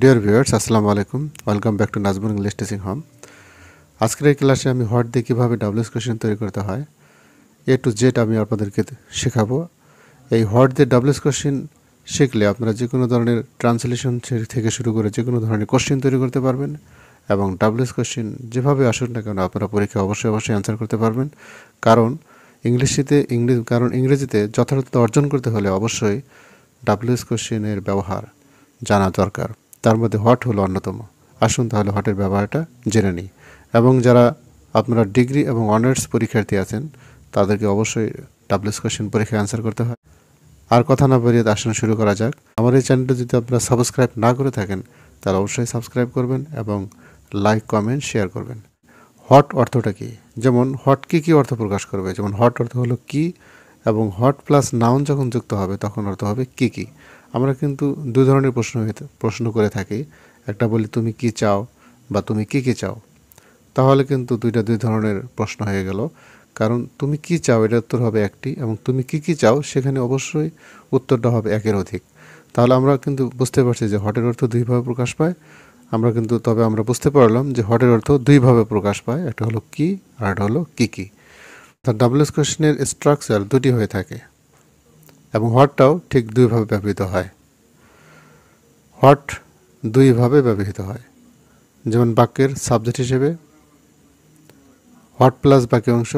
deer viewers আসসালামু আলাইকুম welcome back to Nazmul English teaching home আজকের এই ক্লাসে আমি হোয়াট দিয়ে কীভাবে ডাব্লিউস কোয়েশন তৈরি করতে হয় এ টু জেড আমি আপনাদেরকে শেখাবো এই হোয়াট দিয়ে ডাব্লিউস কোয়েশন শিখলে আপনারা যে কোনো ধরনের ট্রান্সলেশন থেকে শুরু করে যে কোনো ধরনের কোশ্চেন তৈরি করতে পারবেন এবং ডাব্লিউস কোশ্চেন যেভাবে আসুন না কেন আপনারা পরীক্ষায় অবশ্যই অবশ্যই অ্যান্সার করতে পারবেন কারণ ইংলিশিতে ইংরেজি কারণ ইংরেজিতে যথার্থতা অর্জন করতে হলে অবশ্যই ডাব্লিউএস কোশ্চেনের ব্যবহার জানা দরকার তার মধ্যে হট হলো অন্যতম আসুন তাহলে হটের ব্যবহারটা জেনে নিই এবং যারা আপনারা ডিগ্রি এবং অনার্স পরীক্ষার্থী আছেন তাদেরকে অবশ্যই ডাব্লিউস কোশ্চেন পরীক্ষায় অ্যান্সার করতে হয় আর কথা না বেরিয়ে আসন শুরু করা যাক আমার এই চ্যানেলটা যদি আপনারা সাবস্ক্রাইব না করে থাকেন তাহলে অবশ্যই সাবস্ক্রাইব করবেন এবং লাইক কমেন্ট শেয়ার করবেন হট অর্থটা কি যেমন হট কি কি অর্থ প্রকাশ করবে যেমন হট অর্থ হলো কি এবং হট প্লাস নাউন যখন যুক্ত হবে তখন অর্থ হবে কি কি আমরা কিন্তু দু ধরনের প্রশ্ন প্রশ্ন করে থাকি একটা বলি তুমি কি চাও বা তুমি কি কি চাও তাহলে কিন্তু দুইটা দুই ধরনের প্রশ্ন হয়ে গেল কারণ তুমি কি চাও এটা উত্তর হবে একটি এবং তুমি কি কি চাও সেখানে অবশ্যই উত্তরটা হবে একের অধিক তাহলে আমরা কিন্তু বুঝতে পারছি যে হটের অর্থ দুইভাবে প্রকাশ পায় আমরা কিন্তু তবে আমরা বুঝতে পারলাম যে হটের অর্থ দুইভাবে প্রকাশ পায় একটা হলো কি আর একটা হলো কি কি তার ডাবলস কোয়েশনের স্ট্রাকচার দুটি হয়ে থাকে এবং হোয়াটটাও ঠিক দুইভাবে ব্যবহৃত হয় হোয়াট দুইভাবে ব্যবহৃত হয় যেমন বাক্যের সাবজেক্ট হিসেবে হোয়াট প্লাস বাক্য অংশ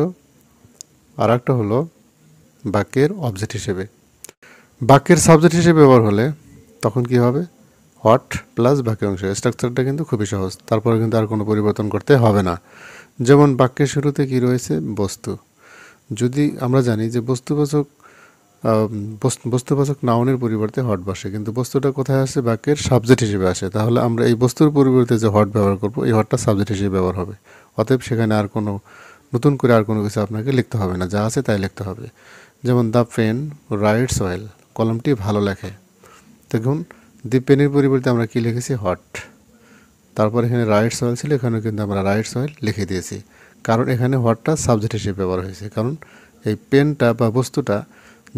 আর একটা হলো বাক্যের অবজেক্ট হিসেবে বাক্যের সাবজেক্ট হিসেবে ব্যবহার হলে তখন কি হবে হোয়াট প্লাস বাক্য অংশ স্ট্রাকচারটা কিন্তু খুবই সহজ তারপরে কিন্তু আর কোনো পরিবর্তন করতে হবে না যেমন বাক্যের শুরুতে কি রয়েছে বস্তু যদি আমরা জানি যে বস্তুবাচক বস্তুবাচক নাউনের পরিবর্তে হট বসে কিন্তু বস্তুটা কোথায় আসে বাক্যের সাবজেক্ট হিসেবে আসে তাহলে আমরা এই বস্তুর পরিবর্তে যে হট ব্যবহার করব এই হটটা সাবজেক্ট হিসেবে ব্যবহার হবে অতএব সেখানে আর কোনো নতুন করে আর কোনো কিছু আপনাকে লিখতে হবে না যা আছে তাই লিখতে হবে যেমন দ্য পেন রাইটস অয়েল কলমটি ভালো লেখে দেখুন দি পেনের পরিবর্তে আমরা কি লিখেছি হট তারপর এখানে রাইটস অয়েল ছিল এখানেও কিন্তু আমরা রাইটস অয়েল লিখে দিয়েছি কারণ এখানে হটটা সাবজেক্ট হিসেবে ব্যবহার হয়েছে কারণ এই পেনটা বা বস্তুটা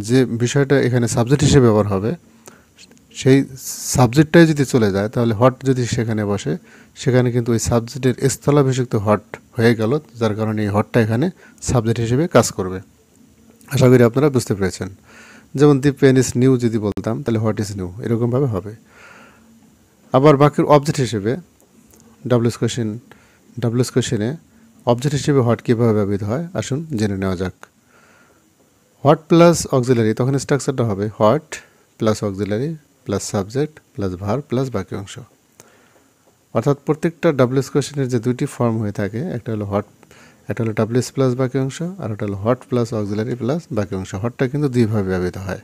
যে বিষয়টা এখানে সাবজেক্ট হিসেবে ব্যবহার হবে সেই সাবজেক্টটাই যদি চলে যায় তাহলে হট যদি সেখানে বসে সেখানে কিন্তু ওই সাবজেক্টের স্থলাভিষিক্ত হট হয়ে গেল যার কারণে এই হটটা এখানে সাবজেক্ট হিসেবে কাজ করবে আশা করি আপনারা বুঝতে পেরেছেন যেমন দি পেন ইস নিউ যদি বলতাম তাহলে হোয়াট ইজ নিউ এরকমভাবে হবে আবার বাকির অবজেক্ট হিসেবে ডাব্লুস কোয়েশন ডাব্লুস কোয়েশনে অবজেক্ট হিসেবে হট কীভাবে ব্যবহৃত হয় আসুন জেনে নেওয়া যাক হোয়াট প্লাস অক্সিলারি তখন স্ট্রাকচারটা হবে what plus auxiliary plus subject plus verb plus বাকি অংশ অর্থাৎ প্রত্যেকটা ডাব্লিউএস কোয়েশনের যে দুইটি ফর্ম হয়ে থাকে একটা হলো হট একটা হলো ডাব্লিউএস প্লাস বাকি অংশ আর একটা হলো হট প্লাস অক্সিলারি প্লাস বাকি অংশ হটটা কিন্তু দুইভাবে ব্যবহৃত হয়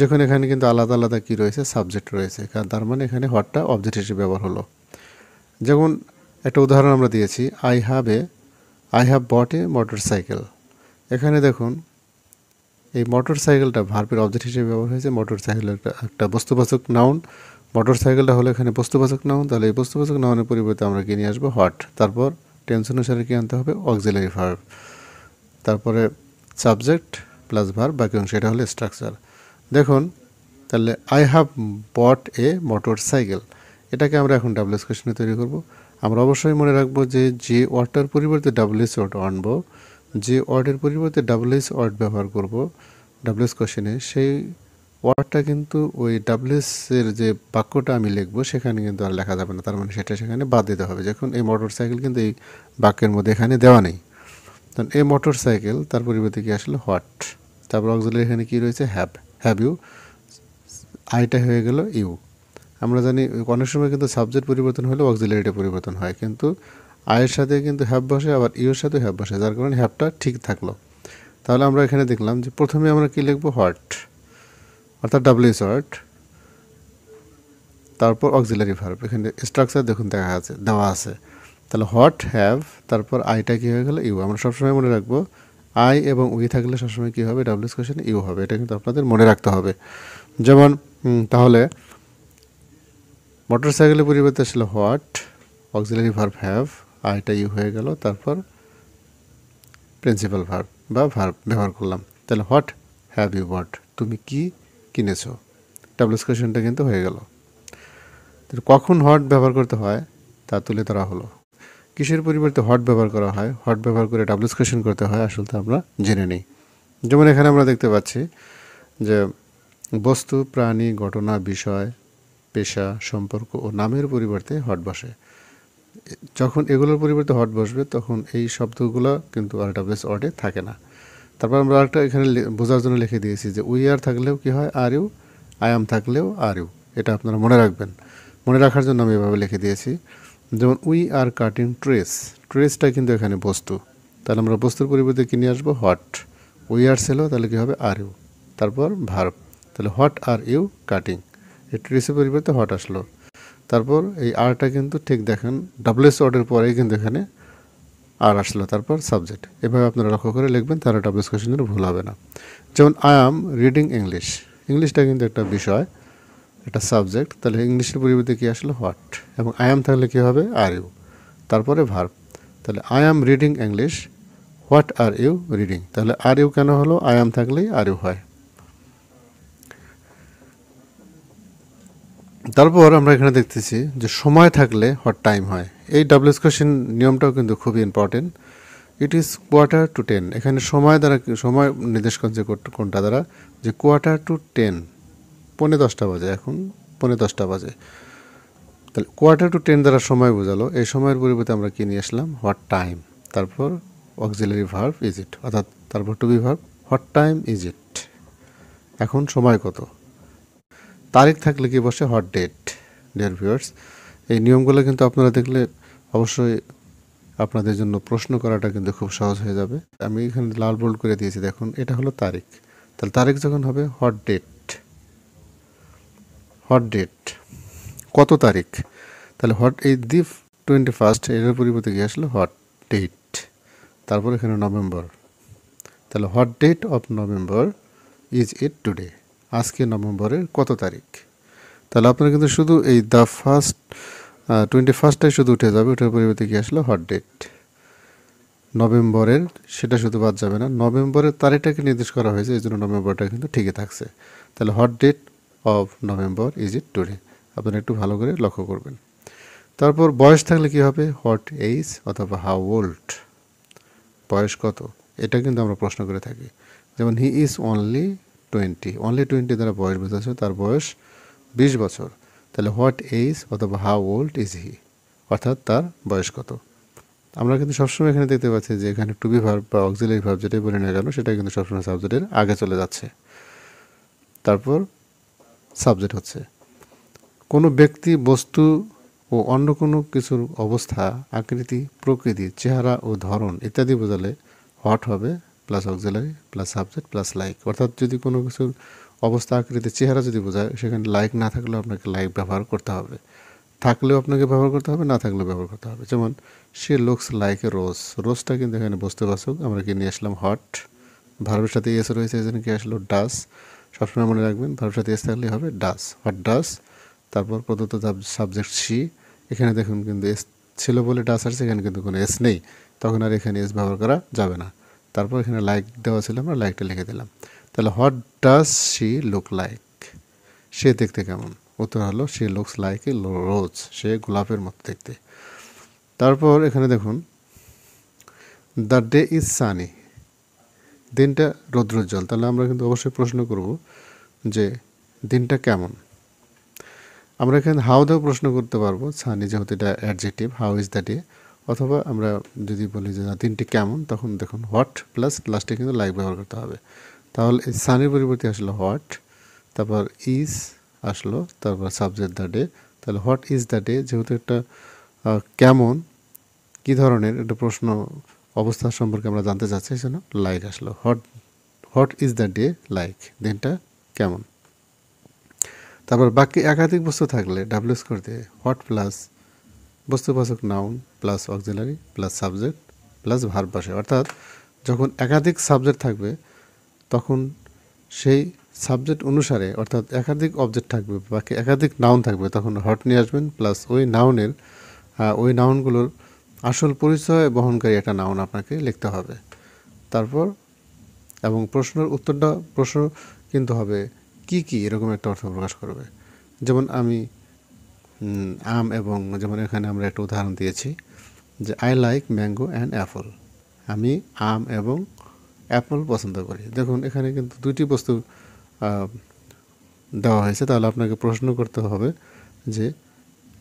যখন এখানে কিন্তু আলাদা আলাদা কী রয়েছে সাবজেক্ট রয়েছে কারণ তার মানে এখানে হটটা অবজেক্ট হিসেবে ব্যবহার হলো যেমন একটা উদাহরণ আমরা দিয়েছি I have a I have bought a motorcycle এখানে দেখুন এই মোটর সাইকেলটা ভার্পের অবজেক্ট হিসেবে ব্যবহার হয়েছে মোটর সাইকেলের একটা বস্তুবাচক নাউন মোটর সাইকেলটা হলো এখানে বস্তুবাচক নাউন তাহলে এই বস্তুবাচক নাউনের পরিবর্তে আমরা কিনে আসবো হট তারপর টেন্স অনুসারে কী আনতে হবে অক্সিলারি ভার্ব তারপরে সাবজেক্ট প্লাস ভার্ব বাকি অংশ এটা হলো স্ট্রাকচার দেখুন তাহলে I have bought a motorcycle এটাকে আমরা এখন ডাব্লিউএস কোয়েশনে তৈরি করব আমরা অবশ্যই মনে রাখবো যে যে ওয়ার্ডটার পরিবর্তে ডাব্লিউএস ওয়াট আনবো যে ওয়ার্ডের পরিবর্তে এস ওয়ার্ড ব্যবহার করব এস কোশ্চেনে সেই ওয়ার্ডটা কিন্তু ওই ডাব্লুএসের যে বাক্যটা আমি লিখবো সেখানে কিন্তু আর লেখা যাবে না তার মানে সেটা সেখানে বাদ দিতে হবে যখন এই মোটর সাইকেল কিন্তু এই বাক্যের মধ্যে এখানে দেওয়া নেই তখন এ মোটর সাইকেল তার পরিবর্তে কি আসলে হোয়াট তারপর অক্সিলের এখানে কী রয়েছে হ্যাভ হ্যাভ ইউ আইটা হয়ে গেল ইউ আমরা জানি অনেক সময় কিন্তু সাবজেক্ট পরিবর্তন হলে অক্সিলারিটা পরিবর্তন হয় কিন্তু আয়ের সাথে কিন্তু হ্যাপ বসে আবার ইউর সাথে হ্যাপ বসে যার কারণে হ্যাপটা ঠিক থাকলো তাহলে আমরা এখানে দেখলাম যে প্রথমে আমরা কী লিখবো হট অর্থাৎ ডাব্লিউ হট তারপর অক্সিলারি ভার্ব এখানে স্ট্রাকচার দেখুন দেখা আছে দেওয়া আছে তাহলে হট হ্যাভ তারপর আইটা কী হয়ে গেলো ইউ আমরা সবসময় মনে রাখবো আই এবং উই থাকলে সবসময় কী হবে ডাব্লিউস কোয়েশন ইউ হবে এটা কিন্তু আপনাদের মনে রাখতে হবে যেমন তাহলে মোটরসাইকেলের পরিবর্তে আসলে হোয়াট অক্সিলারি ভার্ভ হ্যাভ আইটা ইউ হয়ে গেল তারপর প্রিন্সিপাল ভার্ব বা ভার্ব ব্যবহার করলাম তাহলে হোয়াট হ্যাভ ইউ বট তুমি কি কিনেছো ডাবলস কোয়েশনটা কিন্তু হয়ে গেল কখন হট ব্যবহার করতে হয় তা তুলে ধরা হলো কিসের পরিবর্তে হট ব্যবহার করা হয় হট ব্যবহার করে ডাবলস কোয়েশন করতে হয় আসলে তো আমরা জেনে নিই যেমন এখানে আমরা দেখতে পাচ্ছি যে বস্তু প্রাণী ঘটনা বিষয় পেশা সম্পর্ক ও নামের পরিবর্তে হট বসে যখন এগুলোর পরিবর্তে হট বসবে তখন এই শব্দগুলো কিন্তু আলটাবেস অর্ডে থাকে না তারপর আমরা আরেকটা এখানে বোঝার জন্য লিখে দিয়েছি যে উই আর থাকলেও কি হয় আর ইউ আই এম থাকলেও আর ইউ এটা আপনারা মনে রাখবেন মনে রাখার জন্য আমি এভাবে লিখে দিয়েছি যেমন উই আর কাটিং ট্রেস ট্রেসটা কিন্তু এখানে বস্তু তাহলে আমরা বস্তুর পরিবর্তে কিনে আসবো হট উই আর সেলো তাহলে কী হবে আর ইউ তারপর ভার্ব তাহলে হট আর ইউ কাটিং এই ট্রেসের পরিবর্তে হট আসলো তারপর এই আরটা কিন্তু ঠিক দেখেন ডাবল এস ওয়ার্ডের পরে কিন্তু এখানে আর আসলো তারপর সাবজেক্ট এভাবে আপনারা লক্ষ্য করে লিখবেন তাহলে ডাবল এস ভুল হবে না যেমন আই আম রিডিং ইংলিশ ইংলিশটা কিন্তু একটা বিষয় একটা সাবজেক্ট তাহলে ইংলিশের পরিবর্তে কী আসলো হোয়াট এবং আই আম থাকলে কী হবে আর ইউ তারপরে ভার তাহলে I am reading English what are you reading তাহলে আর ইউ কেন হলো আই আম থাকলেই আর ইউ হয় তারপর আমরা এখানে দেখতেছি যে সময় থাকলে হট টাইম হয় এই ডাব্লিউস কোয়েশন নিয়মটাও কিন্তু খুবই important it is quarter to ten এখানে সময় দ্বারা সময় নির্দেশ করছে কোনটা দ্বারা যে কোয়ার্টার টু টেন পনেরো দশটা বাজে এখন পনেরো দশটা বাজে তাহলে কোয়ার্টার টু টেন দ্বারা সময় বোঝালো এই সময়ের পরিবর্তে আমরা কী নিয়ে আসলাম হোয়াট টাইম তারপর অক্সিলারি ভার্ভ ইজ ইট অর্থাৎ তারপর to be verb what time is it এখন সময় কত তারিখ থাকলে কি বসে হট ডেট ডিয়ার ভিউয়ার্স এই নিয়মগুলো কিন্তু আপনারা দেখলে অবশ্যই আপনাদের জন্য প্রশ্ন করাটা কিন্তু খুব সহজ হয়ে যাবে আমি এখানে লাল বোল্ড করে দিয়েছি দেখুন এটা হলো তারিখ তাহলে তারিখ যখন হবে হট ডেট হট ডেট কত তারিখ তাহলে হট এই দি টোয়েন্টি ফার্স্ট এটার পরিবর্তে গিয়ে আসলো হট ডেট তারপর এখানে নভেম্বর তাহলে what date of November is it today আজকে নভেম্বরের কত তারিখ তাহলে আপনার কিন্তু শুধু এই দ্য ফার্স্ট টোয়েন্টি ফার্স্টটাই শুধু উঠে যাবে ওঠার পরিবর্তে কি আসলো হট ডেট নভেম্বরের সেটা শুধু বাদ যাবে না নভেম্বরের তারিখটাকে নির্দেশ করা হয়েছে এই জন্য নভেম্বরটা কিন্তু ঠিকই থাকছে তাহলে what date of November is it today আপনারা একটু ভালো করে লক্ষ্য করবেন তারপর বয়স থাকলে কি হবে হট এইজ অথবা হাউ ওল্ড বয়স কত এটা কিন্তু আমরা প্রশ্ন করে থাকি যেমন he is only twenty only twenty দ্বারা বয়স বোঝাচ্ছে তার বয়স বিশ বছর তাহলে হোয়াট এইজ অথবা হাউ ওল্ড ইজ হি অর্থাৎ তার বয়স কত আমরা কিন্তু সবসময় এখানে দেখতে পাচ্ছি যে এখানে টুবি ভার্ব বা অক্সিলারি ভার্ব যেটাই বলি না কেন সেটা কিন্তু সবসময় সাবজেক্টের আগে চলে যাচ্ছে তারপর সাবজেক্ট হচ্ছে কোনো ব্যক্তি বস্তু ও অন্য কোনো কিছুর অবস্থা আকৃতি প্রকৃতি চেহারা ও ধরন ইত্যাদি বোঝালে হট হবে plus auxiliary plus subject plus like অর্থাৎ যদি কোনো কিছুর অবস্থা আকৃতি চেহারা যদি বোঝায় সেখানে লাইক না থাকলেও আপনাকে লাইক ব্যবহার করতে হবে থাকলেও আপনাকে ব্যবহার করতে হবে না থাকলেও ব্যবহার করতে হবে যেমন সে লুকস লাইক এ রোজ রোজটা কিন্তু এখানে বসতে পারছুক আমরা কি নিয়ে আসলাম হট ভারবের সাথে এস রয়েছে এখানে কি আসলো ডাস সবসময় মনে রাখবেন ভারবের সাথে এস থাকলে হবে ডাস হট ডাস তারপর প্রদত্ত সাবজেক্ট সি এখানে দেখুন কিন্তু এস ছিল বলে ডাস আসছে এখানে কিন্তু কোনো এস নেই তখন আর এখানে এস ব্যবহার করা যাবে না তারপর এখানে লাইক দেওয়া ছিল আমরা লাইকটা লিখে দিলাম তাহলে what does she look like সে দেখতে কেমন উত্তর হলো সে লুকস লাইক এ রোজ সে গোলাপের মতো দেখতে তারপর এখানে দেখুন দ্য ডে ইজ সানি দিনটা রৌদ্রোজ্জ্বল তাহলে আমরা কিন্তু অবশ্যই প্রশ্ন করব যে দিনটা কেমন আমরা এখানে হাউ দাও প্রশ্ন করতে পারবো সানি যেহেতু এটা adjective how is the day অথবা আমরা যদি বলি যে না তিনটি কেমন তখন দেখুন হোয়াট প্লাস প্লাসটি কিন্তু লাইক ব্যবহার করতে হবে তাহলে এই সানের পরিবর্তে আসলো হোয়াট তারপর ইজ আসলো তারপর সাবজেক্ট দ্য ডে তাহলে হোয়াট ইজ দ্য ডে যেহেতু একটা কেমন কী ধরনের একটা প্রশ্ন অবস্থা সম্পর্কে আমরা জানতে চাচ্ছি সেজন্য লাইক আসলো what what is the day like দিনটা কেমন তারপর বাকি একাধিক বস্তু থাকলে ডাব্লিউস স্কোর দিয়ে হোয়াট প্লাস বস্তুবাচক noun plus auxiliary plus subject plus verb বসে অর্থাৎ যখন একাধিক সাবজেক্ট থাকবে তখন সেই সাবজেক্ট অনুসারে অর্থাৎ একাধিক অবজেক্ট থাকবে বাকি একাধিক নাউন থাকবে তখন হট নিয়ে আসবেন প্লাস ওই নাউনের ওই নাউনগুলোর আসল পরিচয় বহনকারী একটা নাউন আপনাকে লিখতে হবে তারপর এবং প্রশ্নের উত্তরটা প্রশ্ন কিন্তু হবে কি কি এরকম একটা অর্থ প্রকাশ করবে যেমন আমি আম এবং যেমন এখানে আমরা একটা উদাহরণ দিয়েছি যে I like mango and apple আমি আম এবং অ্যাপল পছন্দ করি দেখুন এখানে কিন্তু দুইটি বস্তু দেওয়া হয়েছে তাহলে আপনাকে প্রশ্ন করতে হবে যে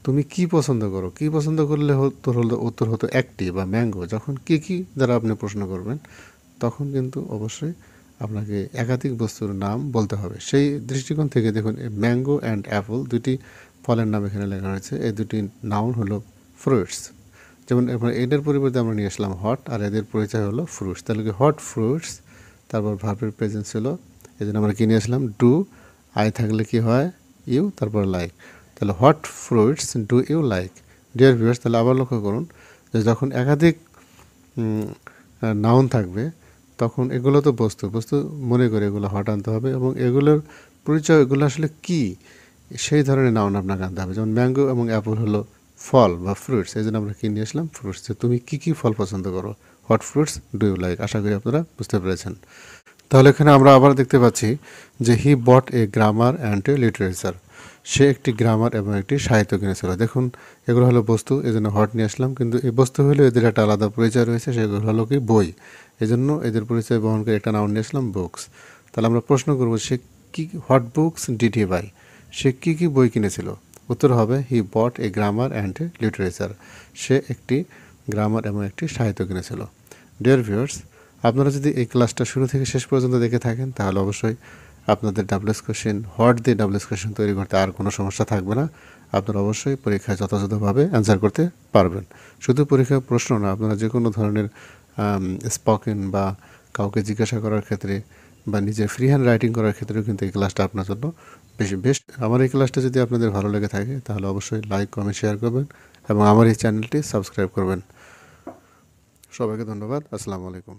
তুমি কি পছন্দ করো কি পছন্দ করলে উত্তর হলো উত্তর হতো একটি বা ম্যাঙ্গো যখন কি কি দ্বারা আপনি প্রশ্ন করবেন তখন কিন্তু অবশ্যই আপনাকে একাধিক বস্তুর নাম বলতে হবে সেই দৃষ্টিকোণ থেকে দেখুন ম্যাঙ্গো অ্যান্ড অ্যাপল দুটি ফলের নাম এখানে লেখা হয়েছে এই দুটি নাউন হলো ফ্রুটস যেমন এদের পরিবর্তে আমরা নিয়ে আসলাম হট আর এদের পরিচয় হলো ফ্রুটস তাহলে কি হট ফ্রুটস তারপর ভার্বের প্রেজেন্স ছিল এই জন্য আমরা কিনে আসলাম ডু আই থাকলে কি হয় ইউ তারপর লাইক তাহলে what fruits do you like dear viewers তাহলে আবার লক্ষ্য করুন যে যখন একাধিক নাউন থাকবে তখন এগুলো তো বস্তু বস্তু মনে করে এগুলো হট আনতে হবে এবং এগুলোর পরিচয় এগুলো আসলে কী সেই ধরনের নাম আপনার আনতে হবে যেমন ম্যাঙ্গো এবং অ্যাপল হলো ফল বা ফ্রুটস এই জন্য আমরা কিনে আসলাম ফ্রুটস যে তুমি কী কী ফল পছন্দ করো what fruits do you like আশা করি আপনারা বুঝতে পেরেছেন তাহলে এখানে আমরা আবার দেখতে পাচ্ছি যে he bought a grammar and a literature সে একটি গ্রামার এবং একটি সাহিত্য কিনেছিল দেখুন এগুলো হলো বস্তু এই জন্য হট নিয়ে আসলাম কিন্তু এই বস্তু হলেও এদের একটা আলাদা পরিচয় রয়েছে সেগুলো হলো কি বই এজন্য এদের পরিচয় বহনকারী একটা নাম নিয়ে আসলাম বুকস তাহলে আমরা প্রশ্ন করবো সে কি হট বুকস ডিটি বাই সে কী কী বই কিনেছিল উত্তর হবে he bought a grammar and literature সে একটি গ্রামার এবং একটি সাহিত্য কিনেছিল ডিয়ার ভিউয়ার্স আপনারা যদি এই ক্লাসটা শুরু থেকে শেষ পর্যন্ত দেখে থাকেন তাহলে অবশ্যই আপনাদের ডাবলস কোশ্চেন হট দিয়ে ডাবলস কোশ্চেন তৈরি করতে আর কোনো সমস্যা থাকবে না আপনারা অবশ্যই পরীক্ষায় যথাযথভাবে অ্যান্সার করতে পারবেন শুধু পরীক্ষার প্রশ্ন না আপনারা যে কোনো ধরনের স্পকেন বা কাউকে জিজ্ঞাসা করার ক্ষেত্রে বা নিজের ফ্রি হ্যান্ড রাইটিং করার ক্ষেত্রেও কিন্তু এই ক্লাসটা আপনার জন্য বেশি বেস্ট আমার এই ক্লাসটা যদি আপনাদের ভালো লেগে থাকে তাহলে অবশ্যই লাইক কমেন্ট শেয়ার করবেন এবং আমার এই চ্যানেলটি সাবস্ক্রাইব করবেন সবাইকে ধন্যবাদ আসসালামু আলাইকুম